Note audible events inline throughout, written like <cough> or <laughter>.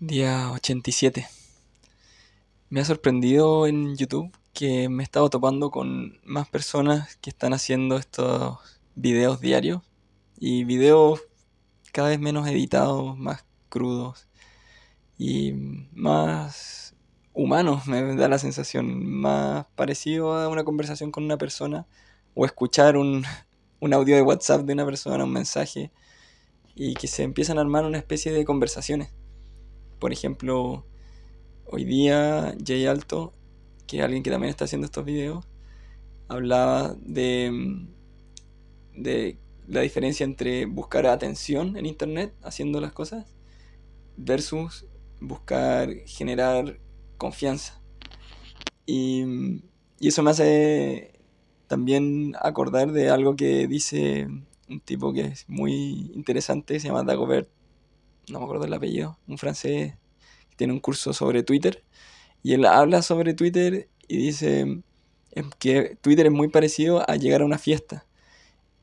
Día 87. Me ha sorprendido en YouTube que me he estado topando con más personas que están haciendo estos videos diarios y videos cada vez menos editados, más crudos y más humanos, me da la sensación, más parecido a una conversación con una persona o escuchar un, <laughs> un audio de WhatsApp de una persona, un mensaje y que se empiezan a armar una especie de conversaciones. Por ejemplo, hoy día Jay Alto, que es alguien que también está haciendo estos videos, hablaba de, de la diferencia entre buscar atención en Internet haciendo las cosas versus buscar generar confianza. Y, y eso me hace también acordar de algo que dice un tipo que es muy interesante, se llama Dagobert no me acuerdo el apellido, un francés que tiene un curso sobre Twitter. Y él habla sobre Twitter y dice que Twitter es muy parecido a llegar a una fiesta.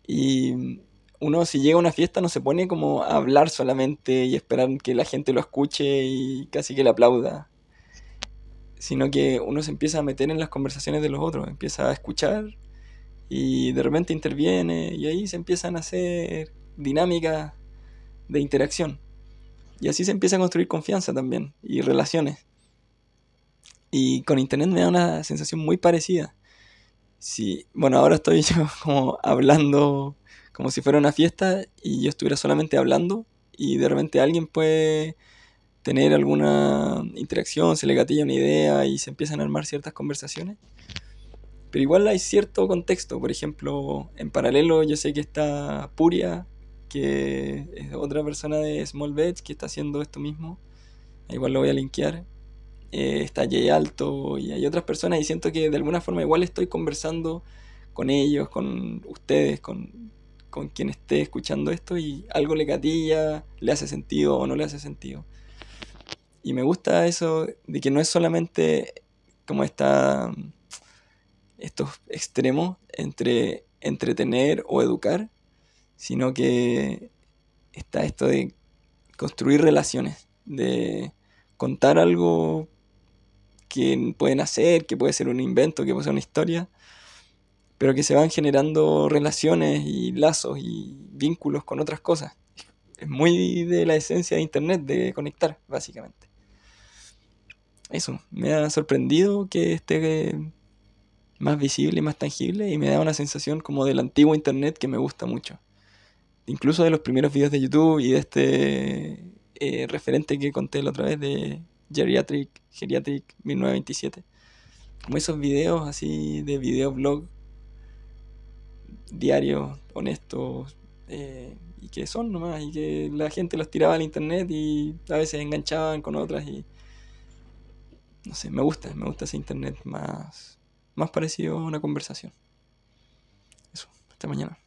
Y uno si llega a una fiesta no se pone como a hablar solamente y esperar que la gente lo escuche y casi que le aplauda. Sino que uno se empieza a meter en las conversaciones de los otros, empieza a escuchar y de repente interviene y ahí se empiezan a hacer dinámicas de interacción. Y así se empieza a construir confianza también y relaciones. Y con internet me da una sensación muy parecida. Si, bueno, ahora estoy <laughs> yo como hablando como si fuera una fiesta y yo estuviera solamente hablando y de repente alguien puede tener alguna interacción, se le gatilla una idea y se empiezan a armar ciertas conversaciones. Pero igual hay cierto contexto, por ejemplo, en paralelo yo sé que está Puria que es otra persona de Small Beds que está haciendo esto mismo. Igual lo voy a linkear. Eh, está Jay Alto y hay otras personas y siento que de alguna forma igual estoy conversando con ellos, con ustedes, con, con quien esté escuchando esto y algo le gatilla, le hace sentido o no le hace sentido. Y me gusta eso de que no es solamente como está estos extremos entre entretener o educar, sino que está esto de construir relaciones, de contar algo que pueden hacer, que puede ser un invento, que puede ser una historia, pero que se van generando relaciones y lazos y vínculos con otras cosas. Es muy de la esencia de Internet, de conectar, básicamente. Eso, me ha sorprendido que esté eh, más visible y más tangible y me da una sensación como del antiguo Internet que me gusta mucho incluso de los primeros videos de YouTube y de este eh, referente que conté la otra vez de Geriatric, Geriatric 1927. Como esos videos así de videoblog diarios, honestos, eh, y que son nomás, y que la gente los tiraba al internet y a veces enganchaban con otras y... No sé, me gusta, me gusta ese internet más, más parecido a una conversación. Eso, hasta mañana.